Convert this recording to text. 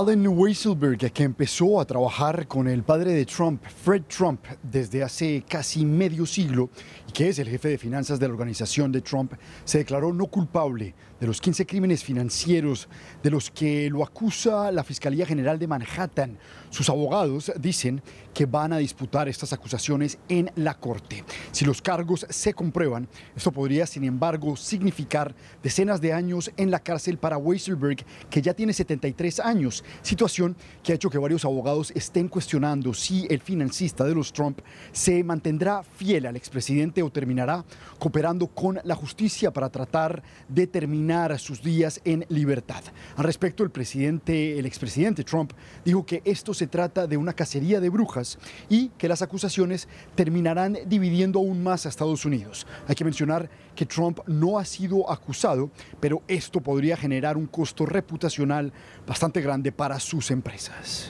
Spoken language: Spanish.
Allen Weisselberg, que empezó a trabajar con el padre de Trump, Fred Trump, desde hace casi medio siglo y que es el jefe de finanzas de la organización de Trump, se declaró no culpable de los 15 crímenes financieros de los que lo acusa la Fiscalía General de Manhattan. Sus abogados dicen que van a disputar estas acusaciones en la corte. Si los cargos se comprueban, esto podría, sin embargo, significar decenas de años en la cárcel para Weiselberg, que ya tiene 73 años, situación que ha hecho que varios abogados estén cuestionando si el financista de los Trump se mantendrá fiel al expresidente o terminará cooperando con la justicia para tratar de terminar sus días en libertad. Al respecto, el presidente, el expresidente Trump dijo que esto se trata de una cacería de brujas y que las acusaciones terminarán dividiendo a más a Estados Unidos. Hay que mencionar que Trump no ha sido acusado, pero esto podría generar un costo reputacional bastante grande para sus empresas.